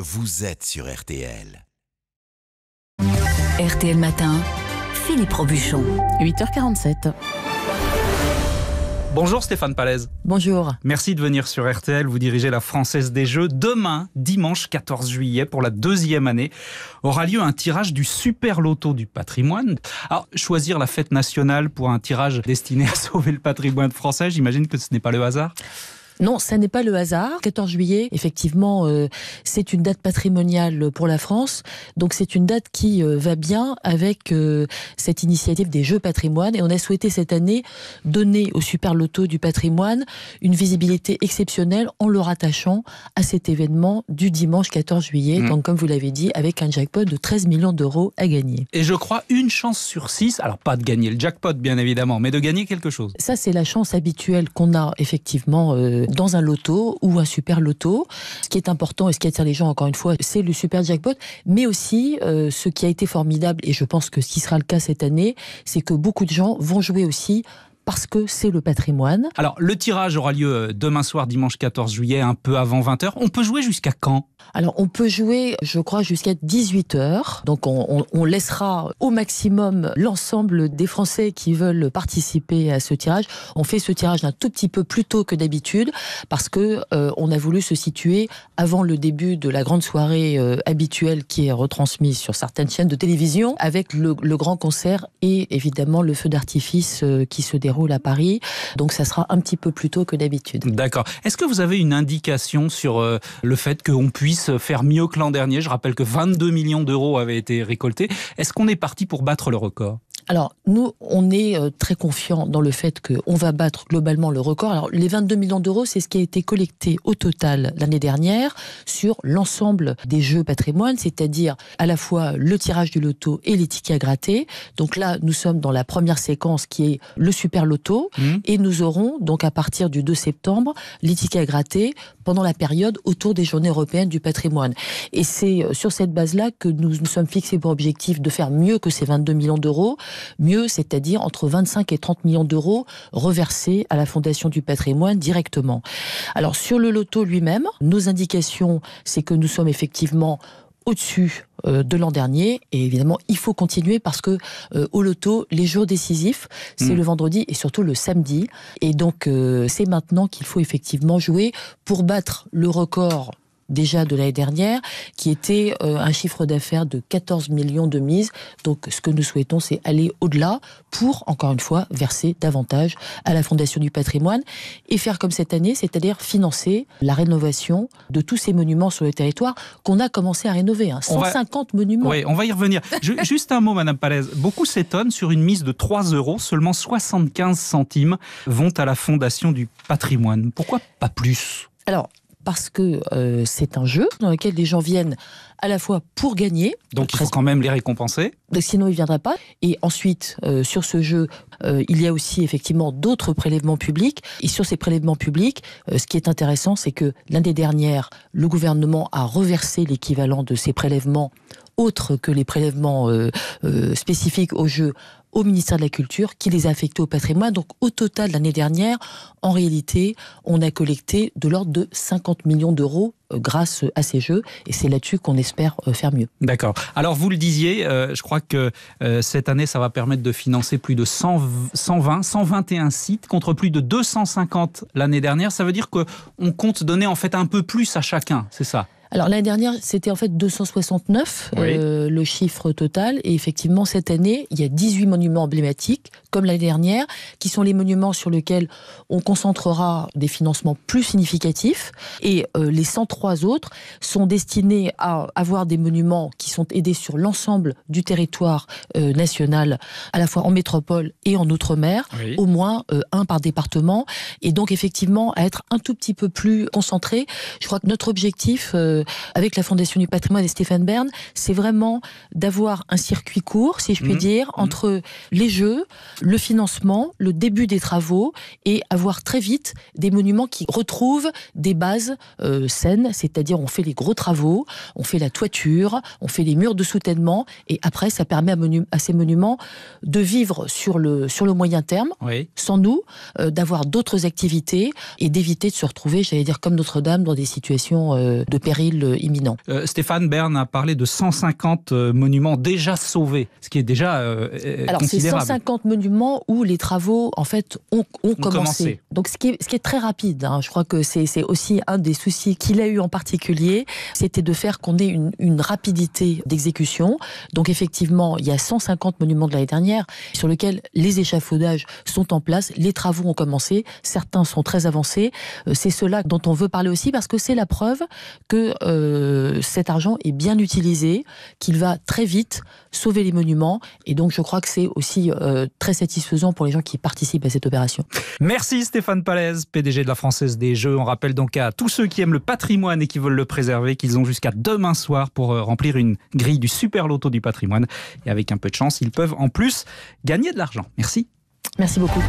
Vous êtes sur RTL. RTL Matin, Philippe Robuchon. 8h47. Bonjour Stéphane Palaise. Bonjour. Merci de venir sur RTL. Vous dirigez la Française des Jeux. Demain, dimanche 14 juillet, pour la deuxième année, aura lieu un tirage du Super Loto du patrimoine. Alors, choisir la fête nationale pour un tirage destiné à sauver le patrimoine français, j'imagine que ce n'est pas le hasard non, ça n'est pas le hasard. 14 juillet, effectivement, euh, c'est une date patrimoniale pour la France. Donc c'est une date qui euh, va bien avec euh, cette initiative des Jeux patrimoine. Et on a souhaité cette année donner au Super Loto du patrimoine une visibilité exceptionnelle en le rattachant à cet événement du dimanche 14 juillet. Mmh. Donc comme vous l'avez dit, avec un jackpot de 13 millions d'euros à gagner. Et je crois une chance sur six, alors pas de gagner le jackpot bien évidemment, mais de gagner quelque chose. Ça c'est la chance habituelle qu'on a effectivement dans un loto ou un super loto. Ce qui est important et ce qui attire les gens, encore une fois, c'est le super jackpot, mais aussi euh, ce qui a été formidable, et je pense que ce qui sera le cas cette année, c'est que beaucoup de gens vont jouer aussi parce que c'est le patrimoine. Alors, le tirage aura lieu euh, demain soir, dimanche 14 juillet, un peu avant 20h. On peut jouer jusqu'à quand Alors, on peut jouer, je crois, jusqu'à 18h. Donc, on, laissera au maximum l'ensemble des Français qui veulent participer à ce tirage. On fait ce tirage un tout petit peu plus tôt que d'habitude parce que euh, on a voulu se situer avant le début de la grande soirée euh, habituelle qui est retransmise sur certaines chaînes de télévision avec le, grand concert et évidemment le feu d'artifice qui se déroule à Paris, donc ça sera un petit peu plus tôt que d'habitude. D'accord. Est-ce que vous avez une indication sur euh, le fait qu'on puisse faire mieux que l'an dernier Je rappelle que 22 millions d'euros avaient été récoltés. Est-ce qu'on est parti pour battre le record alors, nous, on est euh, très confiants dans le fait qu'on va battre globalement le record. Alors, les 22 millions d'euros, c'est ce qui a été collecté au total l'année dernière sur l'ensemble des jeux patrimoine, c'est-à-dire à la fois le tirage du loto et les tickets à gratter. Donc là, nous sommes dans la première séquence qui est le super loto. Mmh. Et nous aurons, donc à partir du 2 septembre, les tickets à gratter pendant la période autour des journées européennes du patrimoine. Et c'est euh, sur cette base-là que nous nous sommes fixés pour objectif de faire mieux que ces 22 millions d'euros mieux, c'est-à-dire entre 25 et 30 millions d'euros reversés à la Fondation du patrimoine directement. Alors sur le loto lui-même, nos indications, c'est que nous sommes effectivement au-dessus euh, de l'an dernier. Et évidemment, il faut continuer parce que euh, au loto, les jours décisifs, c'est mm. le vendredi et surtout le samedi. Et donc, euh, c'est maintenant qu'il faut effectivement jouer pour battre le record déjà de l'année dernière, qui était euh, un chiffre d'affaires de 14 millions de mises. Donc ce que nous souhaitons, c'est aller au-delà pour, encore une fois, verser davantage à la Fondation du patrimoine et faire comme cette année, c'est-à-dire financer la rénovation de tous ces monuments sur le territoire qu'on a commencé à rénover. 150 hein. monuments. Oui, on va y revenir. juste un mot, Madame Palaise. Beaucoup s'étonnent sur une mise de 3 euros, seulement 75 centimes vont à la Fondation du patrimoine. Pourquoi pas plus alors, parce que euh, c'est un jeu dans lequel les gens viennent à la fois pour gagner. Donc il faut quand même les récompenser. Sinon, ils ne viendraient pas. Et ensuite, euh, sur ce jeu, euh, il y a aussi effectivement d'autres prélèvements publics. Et sur ces prélèvements publics, ce qui est intéressant, c'est que l'année dernière, le gouvernement a reversé l'équivalent de ces prélèvements autres que les prélèvements spécifiques au jeu au ministère de la Culture qui les a affectés au patrimoine. Donc au total, l'année dernière, en réalité, on a collecté de l'ordre de 50 millions d'euros euh, grâce à ces jeux et c'est là-dessus qu'on espère euh, faire mieux. D'accord. Alors vous le disiez, euh, je crois que cette année ça va permettre de financer plus de 100, 120, 121 sites contre plus de 250 l'année dernière. Ça veut dire qu'on compte donner en fait un peu plus à chacun, c'est ça alors l'année dernière, c'était en fait 269 euh, le chiffre total. Et effectivement, cette année, il y a 18 monuments emblématiques, comme l'année dernière, qui sont les monuments sur lesquels on concentrera des financements plus significatifs. Et euh, les 103 autres sont destinés à avoir des monuments qui sont aidés sur l'ensemble du territoire euh, national, à la fois en métropole et en outre-mer, au moins un par département. Et donc effectivement, à être un tout petit peu plus concentré. Je crois que notre objectif euh, avec la Fondation du patrimoine et Stéphane Bern, c'est vraiment d'avoir un circuit court, si je puis mmh. dire, mmh. entre les jeux, le financement, le début des travaux et avoir très vite des monuments qui retrouvent des bases euh, saines, c'est-à-dire on fait les gros travaux, on fait la toiture, on fait les murs de soutènement et après ça permet à, ces monuments de vivre sur le, moyen terme, sans nous, euh, d'avoir d'autres activités et d'éviter de se retrouver, j'allais dire comme Notre-Dame, dans des situations de péril euh, imminent. Euh, Stéphane Bern a parlé de 150 euh, monuments déjà sauvés, ce qui est déjà considérable. Alors, c'est 150 monuments où les travaux, en fait, ont, commencé. Donc, ce qui est, ce qui est très rapide, hein. je crois que c'est aussi un des soucis qu'il a eu en particulier, c'était de faire qu'on ait une, une rapidité d'exécution. Donc, effectivement, il y a 150 monuments de l'année dernière sur lesquels les échafaudages sont en place, les travaux ont commencé, certains sont très avancés. C'est cela dont on veut parler aussi parce que c'est la preuve que euh, cet argent est bien utilisé, qu'il va très vite sauver les monuments. Et donc, je crois que c'est aussi euh, très satisfaisant pour les gens qui participent à cette opération. Merci Stéphane Palaise, PDG de la Française des Jeux. On rappelle donc à tous ceux qui aiment le patrimoine et qui veulent le préserver qu'ils ont jusqu'à demain soir pour euh, remplir une grille du super loto du patrimoine. Et avec un peu de chance, ils peuvent en plus gagner de l'argent. Merci. Merci beaucoup.